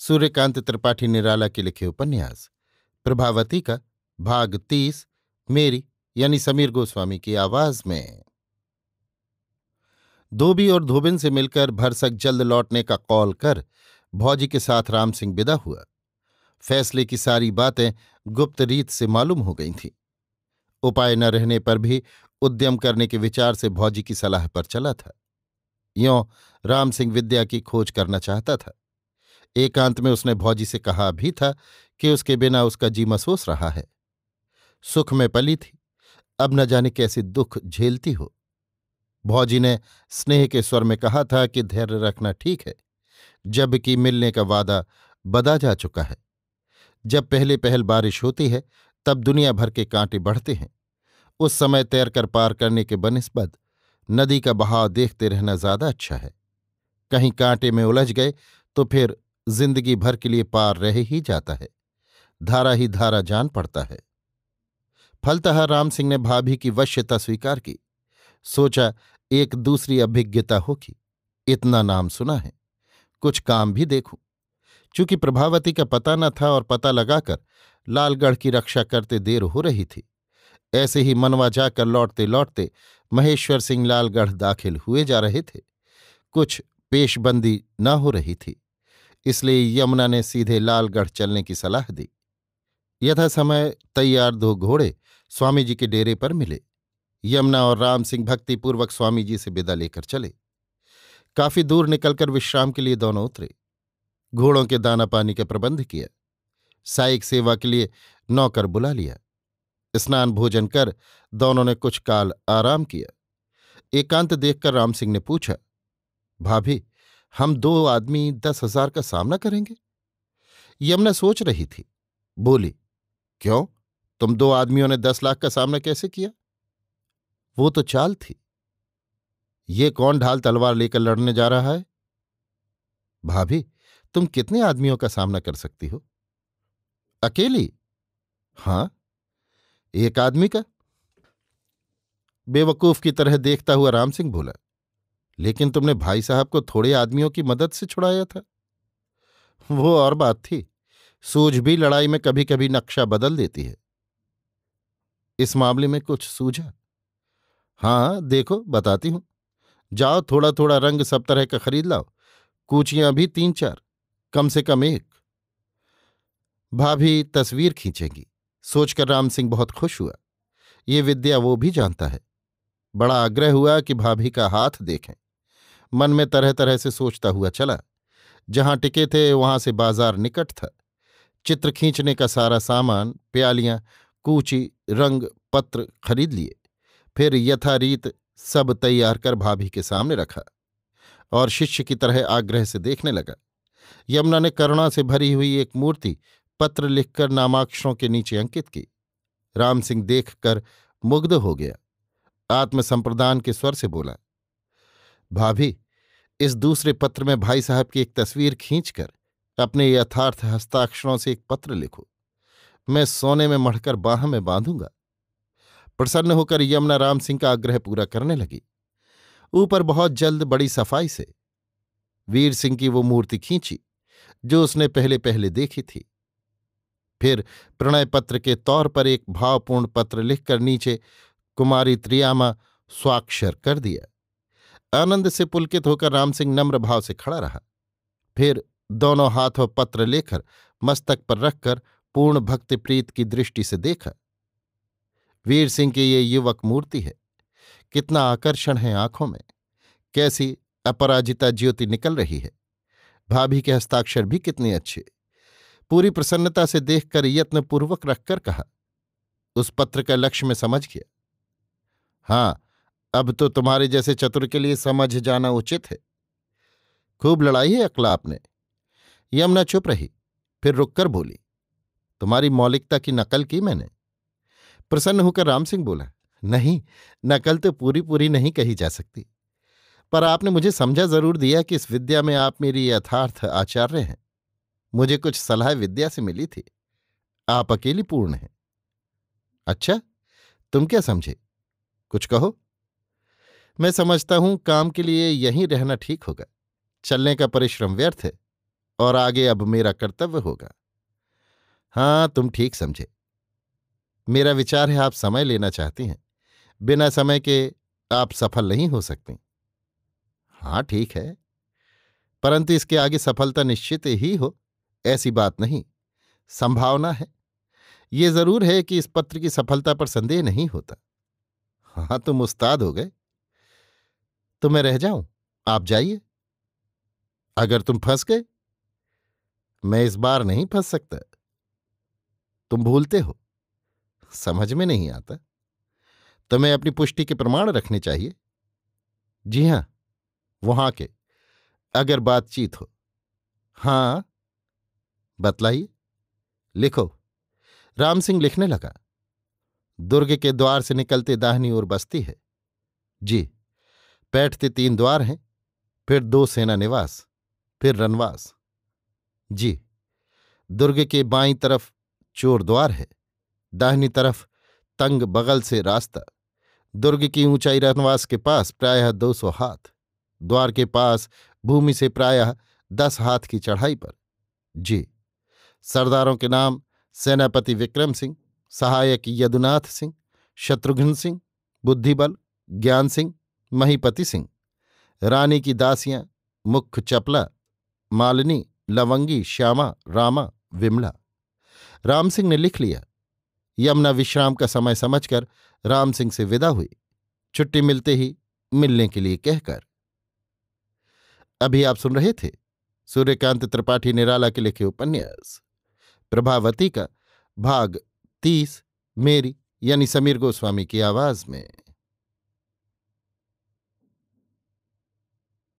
सूर्यकांत त्रिपाठी निराला के लिखे उपन्यास प्रभावती का भाग तीस मेरी यानी समीर गोस्वामी की आवाज में धोबी और धोबिन से मिलकर भरसक जल्द लौटने का कॉल कर भौजी के साथ राम सिंह विदा हुआ फैसले की सारी बातें गुप्त रीत से मालूम हो गई थीं उपाय न रहने पर भी उद्यम करने के विचार से भौजी की सलाह पर चला था यों राम सिंह विद्या की खोज करना चाहता था एकांत में उसने भौजी से कहा भी था कि उसके बिना उसका जी महसूस रहा है सुख में पली थी अब न जाने कैसे दुख झेलती हो भौजी ने स्नेह के स्वर में कहा था कि धैर्य रखना ठीक है जबकि मिलने का वादा बदा जा चुका है जब पहले पहल बारिश होती है तब दुनिया भर के कांटे बढ़ते हैं उस समय तैरकर पार करने के बनस्बत नदी का बहाव देखते रहना ज्यादा अच्छा है कहीं कांटे में उलझ गए तो फिर जिंदगी भर के लिए पार रह ही जाता है धारा ही धारा जान पड़ता है फलतः राम सिंह ने भाभी की वश्यता स्वीकार की सोचा एक दूसरी अभिज्ञता होगी इतना नाम सुना है कुछ काम भी देखूं चूंकि प्रभावती का पता न था और पता लगाकर लालगढ़ की रक्षा करते देर हो रही थी ऐसे ही मनवा जाकर लौटते लौटते महेश्वर सिंह लालगढ़ दाखिल हुए जा रहे थे कुछ पेशबंदी न हो रही थी इसलिए यमुना ने सीधे लालगढ़ चलने की सलाह दी यथा समय तैयार दो घोड़े स्वामी जी के डेरे पर मिले यमुना और राम सिंह भक्तिपूर्वक स्वामी जी से विदा लेकर चले काफी दूर निकलकर विश्राम के लिए दोनों उतरे घोड़ों के दाना पानी का प्रबंध किया साइक सेवा के लिए नौकर बुला लिया स्नान भोजन कर दोनों ने कुछ काल आराम किया एकांत देखकर राम सिंह ने पूछा भाभी हम दो आदमी दस हजार का सामना करेंगे यमुना सोच रही थी बोली क्यों तुम दो आदमियों ने दस लाख का सामना कैसे किया वो तो चाल थी ये कौन ढाल तलवार लेकर लड़ने जा रहा है भाभी तुम कितने आदमियों का सामना कर सकती हो अकेली हाँ एक आदमी का बेवकूफ की तरह देखता हुआ राम सिंह बोला लेकिन तुमने भाई साहब को थोड़े आदमियों की मदद से छुड़ाया था वो और बात थी सूझ भी लड़ाई में कभी कभी नक्शा बदल देती है इस मामले में कुछ सूझा हाँ देखो बताती हूं जाओ थोड़ा थोड़ा रंग सब तरह का खरीद लाओ कूचियां भी तीन चार कम से कम एक भाभी तस्वीर खींचेंगी सोचकर राम सिंह बहुत खुश हुआ ये विद्या वो भी जानता है बड़ा आग्रह हुआ कि भाभी का हाथ देखें मन में तरह तरह से सोचता हुआ चला जहां टिके थे वहां से बाजार निकट था चित्र खींचने का सारा सामान प्यालियां कूची रंग पत्र खरीद लिए फिर यथारीत सब तैयार कर भाभी के सामने रखा और शिष्य की तरह आग्रह से देखने लगा यमुना ने करुणा से भरी हुई एक मूर्ति पत्र लिखकर नामाक्षरों के नीचे अंकित की राम सिंह देख कर मुग्ध हो गया आत्मसंप्रदान के स्वर से बोला भाभी इस दूसरे पत्र में भाई साहब की एक तस्वीर खींचकर अपने यथार्थ हस्ताक्षरों से एक पत्र लिखो मैं सोने में मढ़कर बाह में बांधूंगा प्रसन्न होकर यमुना राम सिंह का आग्रह पूरा करने लगी ऊपर बहुत जल्द बड़ी सफाई से वीर सिंह की वो मूर्ति खींची जो उसने पहले पहले देखी थी फिर प्रणय पत्र के तौर पर एक भावपूर्ण पत्र लिखकर नीचे कुमारी त्रियामा स्वाक्षर कर दिया आनंद से पुलकित होकर राम सिंह नम्र भाव से खड़ा रहा फिर दोनों हाथों पत्र लेकर मस्तक पर रखकर पूर्ण भक्ति प्रीत की दृष्टि से देखा वीर सिंह की ये युवक मूर्ति है कितना आकर्षण है आंखों में कैसी अपराजिता ज्योति निकल रही है भाभी के हस्ताक्षर भी कितने अच्छे पूरी प्रसन्नता से देखकर यत्नपूर्वक रखकर कहा उस पत्र का लक्ष्य में समझ गया हां अब तो तुम्हारे जैसे चतुर के लिए समझ जाना उचित है खूब लड़ाई है अकलाप ने यमुना चुप रही फिर रुककर बोली तुम्हारी मौलिकता की नकल की मैंने प्रसन्न होकर राम सिंह बोला नहीं नकल तो पूरी पूरी नहीं कही जा सकती पर आपने मुझे समझा जरूर दिया कि इस विद्या में आप मेरी यथार्थ आचार्य हैं मुझे कुछ सलाह विद्या से मिली थी आप अकेली पूर्ण हैं अच्छा तुम क्या समझे कुछ कहो मैं समझता हूं काम के लिए यहीं रहना ठीक होगा चलने का परिश्रम व्यर्थ है और आगे अब मेरा कर्तव्य होगा हाँ तुम ठीक समझे मेरा विचार है आप समय लेना चाहती हैं बिना समय के आप सफल नहीं हो सकती हाँ ठीक है परंतु इसके आगे सफलता निश्चित ही हो ऐसी बात नहीं संभावना है ये जरूर है कि इस पत्र की सफलता पर संदेह नहीं होता हाँ तुम उस्ताद हो गए तो मैं रह जाऊं आप जाइए अगर तुम फंस गए मैं इस बार नहीं फंस सकता तुम भूलते हो समझ में नहीं आता तुम्हें अपनी पुष्टि के प्रमाण रखने चाहिए जी हां वहां के अगर बातचीत हो हां बतलाइए लिखो राम सिंह लिखने लगा दुर्ग के द्वार से निकलते दाहनी ओर बस्ती है जी बैठते तीन द्वार हैं फिर दो सेना निवास फिर रनवास जी दुर्ग के बाई तरफ चोर द्वार है दाहिनी तरफ तंग बगल से रास्ता दुर्ग की ऊंचाई रनवास के पास प्रायः दो सौ हाथ द्वार के पास भूमि से प्रायः दस हाथ की चढ़ाई पर जी सरदारों के नाम सेनापति विक्रम सिंह सहायक यदुनाथ सिंह शत्रुघ्न सिंह बुद्धिबल ज्ञान सिंह महीपति सिंह रानी की दासियां मुख्य चपला मालिनी लवंगी श्यामा रामा विमला राम सिंह ने लिख लिया यमुना विश्राम का समय समझकर राम सिंह से विदा हुई छुट्टी मिलते ही मिलने के लिए कहकर अभी आप सुन रहे थे सूर्यकांत त्रिपाठी निराला के लिखे उपन्यास प्रभावती का भाग तीस मेरी यानी समीर गोस्वामी की आवाज में